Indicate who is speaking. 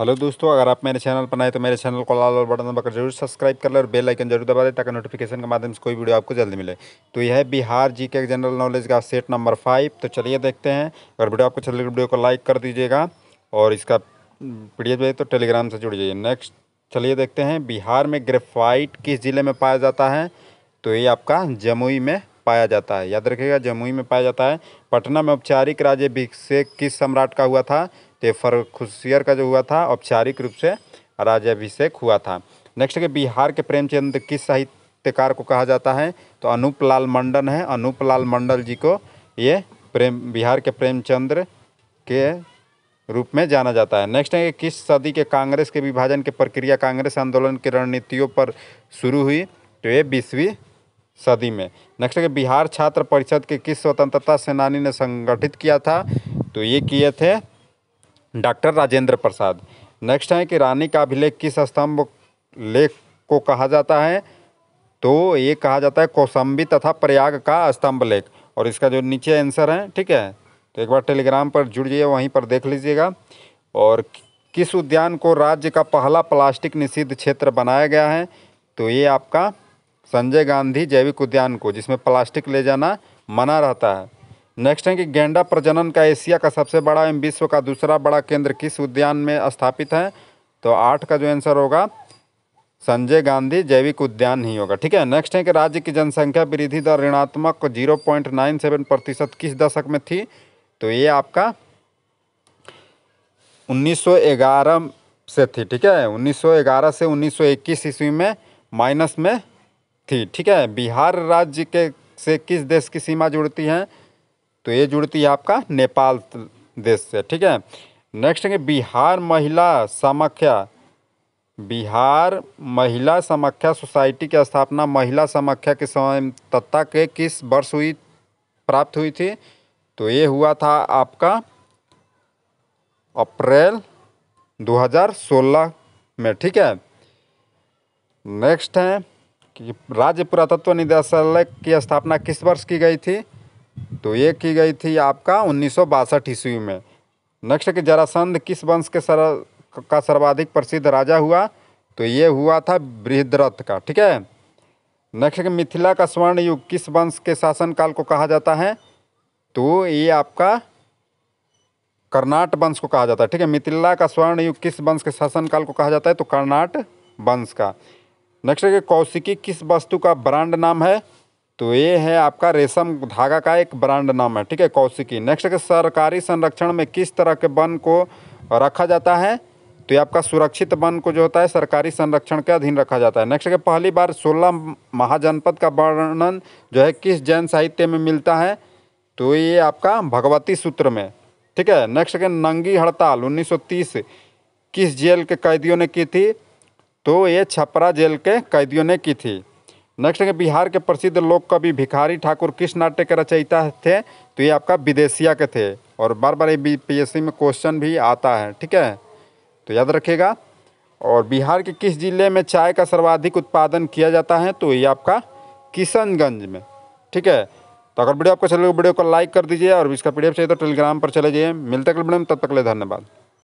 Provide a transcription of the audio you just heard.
Speaker 1: hello दोस्तों अगर आप मेरे चैनल पर नए तो मेरे चैनल को लाल और बटन दबाकर जरूर सब्सक्राइब कर लें और बेल आइकन जरूर दबा दें ताकि नोटिफिकेशन के माध्यम से कोई वीडियो आपको जल्दी मिले तो यह है Bihar G K general knowledge का सेट नंबर फाइव तो चलिए देखते हैं अगर वीडियो आपको चल अच्छा तो वीडियो को लाइक कर दीजिएगा और इसका पीडियो भेज तो टेलीग्राम से जुड़ जाइए नेक्स्ट चलिए देखते हैं बिहार में ग्रेफाइट किस ज़िले में पाया जाता है तो ये आपका जमुई में पाया जाता है याद रखिएगा जमुई में पाया जाता है पटना में औपचारिक राज्य अभिषेक किस सम्राट का हुआ था तो फरखुशियर का जो हुआ था औपचारिक रूप से राज्यभिषेक हुआ था नेक्स्ट के बिहार के प्रेमचंद किस साहित्यकार को कहा जाता है तो अनूप लाल मंडल है अनूप लाल मंडल जी को ये प्रेम बिहार के प्रेमचंद्र के रूप में जाना जाता है नेक्स्ट है किस सदी के कांग्रेस के विभाजन की प्रक्रिया कांग्रेस आंदोलन की रणनीतियों पर शुरू हुई तो ये बीसवीं सदी में नेक्स्ट है बिहार छात्र परिषद के किस स्वतंत्रता सेनानी ने संगठित किया था तो ये किए थे डॉक्टर राजेंद्र प्रसाद नेक्स्ट है कि रानी का अभिलेख किस स्तंभ लेख को कहा जाता है तो ये कहा जाता है कौसम्बी तथा प्रयाग का स्तंभ लेख और इसका जो नीचे आंसर है ठीक है तो एक बार टेलीग्राम पर जुड़ जाइए वहीं पर देख लीजिएगा और किस उद्यान को राज्य का पहला प्लास्टिक निषिद्ध क्षेत्र बनाया गया है तो ये आपका संजय गांधी जैविक उद्यान को जिसमें प्लास्टिक ले जाना मना रहता है नेक्स्ट है कि गेंडा प्रजनन का एशिया का सबसे बड़ा एवं विश्व का दूसरा बड़ा केंद्र किस उद्यान में स्थापित है तो आठ का जो आंसर होगा संजय गांधी जैविक उद्यान ही होगा ठीक है नेक्स्ट है कि राज्य की जनसंख्या वृद्धि दर ऋणात्मक जीरो पॉइंट नाइन सेवन प्रतिशत किस दशक में थी तो ये आपका 1911 से थी ठीक है 1911 से 1921 ईस्वी में माइनस में थी ठीक है बिहार राज्य के से किस देश की सीमा जुड़ती है तो ये जुड़ती है आपका नेपाल देश से ठीक है नेक्स्ट है बिहार महिला समाख्या बिहार महिला समाख्या सोसाइटी की स्थापना महिला समाख्या की तत्ता के किस वर्ष हुई प्राप्त हुई थी तो ये हुआ था आपका अप्रैल 2016 में ठीक है नेक्स्ट है कि राज्य पुरातत्व निदेशालय की स्थापना किस वर्ष की गई थी तो ये की गई थी आपका उन्नीस ईस्वी में नेक्स्ट के जरासंध किस वंश के सर का सर्वाधिक प्रसिद्ध राजा हुआ तो ये हुआ था बृहद्रथ का ठीक है नेक्स्ट के मिथिला का स्वर्ण युग किस वंश के शासनकाल को कहा जाता है तो ये आपका कर्नाट वंश को कहा जाता है ठीक है मिथिला का स्वर्ण युग किस वंश के शासनकाल को कहा जाता है तो कर्नाट वंश का नेक्स्ट है कौशिकी किस वस्तु का ब्रांड नाम है तो ये है आपका रेशम धागा का एक ब्रांड नाम है ठीक है कौशिकी नेक्स्ट के सरकारी संरक्षण में किस तरह के वन को रखा जाता है तो ये आपका सुरक्षित वन को जो होता है सरकारी संरक्षण के अधीन रखा जाता है नेक्स्ट के पहली बार सोलह महाजनपद का वर्णन जो है किस जैन साहित्य में मिलता है तो ये आपका भगवती सूत्र में ठीक है नेक्स्ट के नंगी हड़ताल 1930 किस जेल के कैदियों ने की थी तो ये छपरा जेल के कैदियों ने की थी नेक्स्ट है बिहार के प्रसिद्ध लोक कवि भिखारी ठाकुर किस नाट्य के रचयिता थे तो ये आपका विदेशिया के थे और बार बार ये बी में क्वेश्चन भी आता है ठीक है तो याद रखिएगा और बिहार के किस जिले में चाय का सर्वाधिक उत्पादन किया जाता है तो ये आपका किशनगंज में ठीक है तो अगर वीडियो आपको चले तो वीडियो को लाइक कर दीजिए और इसका पीडीएफ चाहिए तो टेलीग्राम पर चले जाइए मिलते अगले वीडियो में तब तक ले धन्यवाद